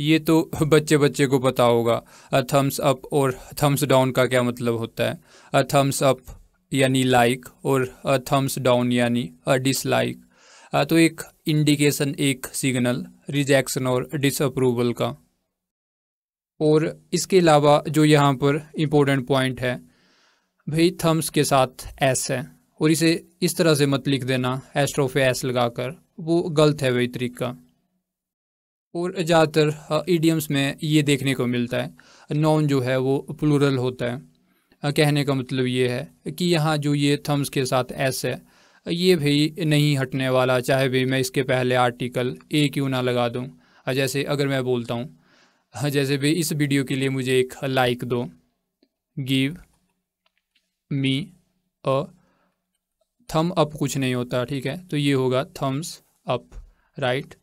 ये तो बच्चे बच्चे को पता होगा अ थम्स अप और थम्स डाउन का क्या मतलब होता है अ थम्स अप यानी लाइक और अ थम्स डाउन यानी अ डिसलाइक तो एक इंडिकेशन एक सिग्नल रिजेक्शन और डिसअप्रूवल का और इसके अलावा जो यहाँ पर इम्पोर्टेंट पॉइंट है भाई थम्स के साथ एस है और इसे इस तरह से मत लिख देना एस्ट्रोफे एस लगाकर वो गलत है वही तरीका और ज़्यादातर ईडियम्स हाँ, में ये देखने को मिलता है नॉन जो है वो प्लूरल होता है हाँ, कहने का मतलब ये है कि यहाँ जो ये थम्स के साथ एस है ये भी नहीं हटने वाला चाहे भी मैं इसके पहले आर्टिकल ए क्यों ना लगा दूँ हाँ, जैसे अगर मैं बोलता हूँ जैसे भी इस वीडियो के लिए मुझे एक लाइक दो गिव मी अ थम अप कुछ नहीं होता ठीक है तो ये होगा थम्स अप राइट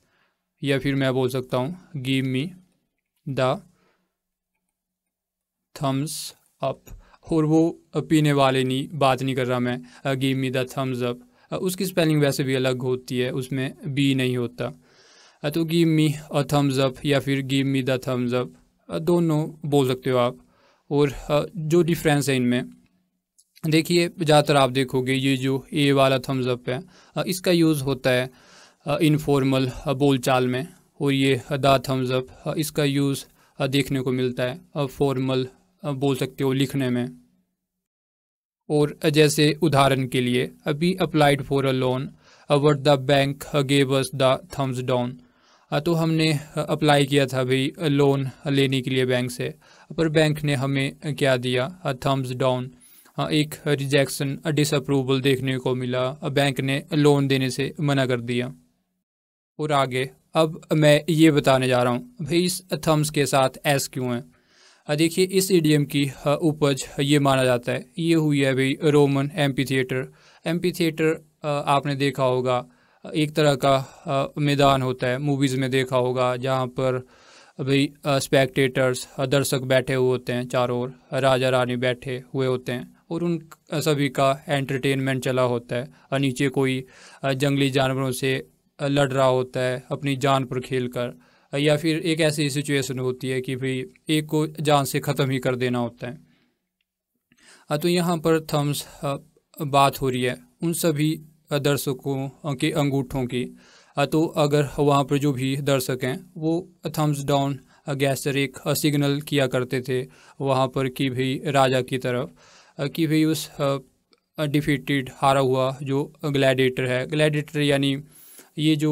या फिर मैं बोल सकता हूँ give me the thumbs up और वो पीने वाले नहीं बात नहीं कर रहा मैं give me the thumbs up उसकी स्पेलिंग वैसे भी अलग होती है उसमें बी नहीं होता uh, तो give me a thumbs up या फिर give me the thumbs up दोनों बोल सकते हो आप और uh, जो डिफरेंस है इनमें देखिए ज़्यादातर आप देखोगे ये जो ए वाला थम्स अप है uh, इसका यूज़ होता है इनफॉर्मल बोलचाल में और ये दा थम्सअप अप इसका यूज़ देखने को मिलता है फॉर्मल बोल सकते हो लिखने में और जैसे उदाहरण के लिए अभी applied for a loan word the bank gave us the thumbs down तो हमने अप्लाई किया था भाई लोन लेने के लिए बैंक से पर बैंक ने हमें क्या दिया थम्स डाउन एक रिजेक्शन डिसअप्रूवल देखने को मिला बैंक ने लोन देने से मना कर दिया और आगे अब मैं ये बताने जा रहा हूँ भाई इस थम्स के साथ एस क्यों है देखिए इस ईडीएम की उपज ये माना जाता है ये हुई है भाई Roman amphitheatre amphitheatre आपने देखा होगा एक तरह का मैदान होता है मूवीज़ में देखा होगा जहाँ पर भाई स्पेक्टेटर्स दर्शक बैठे हुए होते हैं चारों ओर राजा रानी बैठे हुए होते हैं और उन सभी का एंटरटेनमेंट चला होता है नीचे कोई जंगली जानवरों से लड़ रहा होता है अपनी जान पर खेल कर या फिर एक ऐसी सिचुएशन होती है कि भाई एक को जान से ख़त्म ही कर देना होता है तो यहाँ पर थम्स बात हो रही है उन सभी दर्शकों के अंगूठों की तो अगर वहाँ पर जो भी दर्शक हैं वो थम्स डाउन गैसर एक सिग्नल किया करते थे वहाँ पर कि भाई राजा की तरफ कि भाई उस डिफीटेड हारा हुआ जो ग्लैडिएटर है ग्लैडिएटर यानी ये जो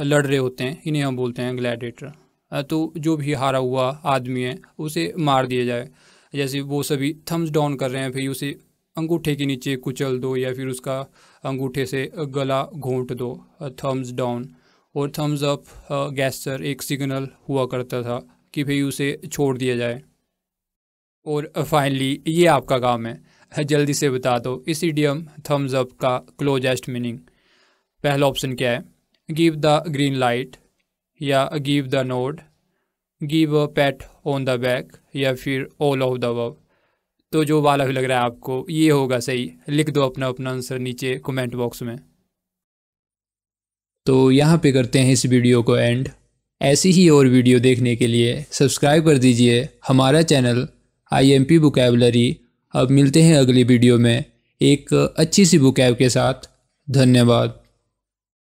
लड़ रहे होते हैं इन्हें हम बोलते हैं ग्लैडिएटर तो जो भी हारा हुआ आदमी है उसे मार दिया जाए जैसे वो सभी थम्स डाउन कर रहे हैं फिर उसे अंगूठे के नीचे कुचल दो या फिर उसका अंगूठे से गला घोंट दो थम्स डाउन और थम्स अप गैस्टर एक सिग्नल हुआ करता था कि भाई उसे छोड़ दिया जाए और फाइनली ये आपका काम है जल्दी से बता दो इस इडियम थम्स अप का क्लोजेस्ट मीनिंग पहला ऑप्शन क्या है गिव द ग्रीन लाइट या give the nod give a pat on the back या फिर ऑल ऑफ द वर्ब तो जो वाला भी लग रहा है आपको ये होगा सही लिख दो अपना अपना आंसर नीचे कमेंट बॉक्स में तो यहाँ पे करते हैं इस वीडियो को एंड ऐसी ही और वीडियो देखने के लिए सब्सक्राइब कर दीजिए हमारा channel I M P vocabulary अब मिलते हैं अगली वीडियो में एक अच्छी सी बुकैब के साथ धन्यवाद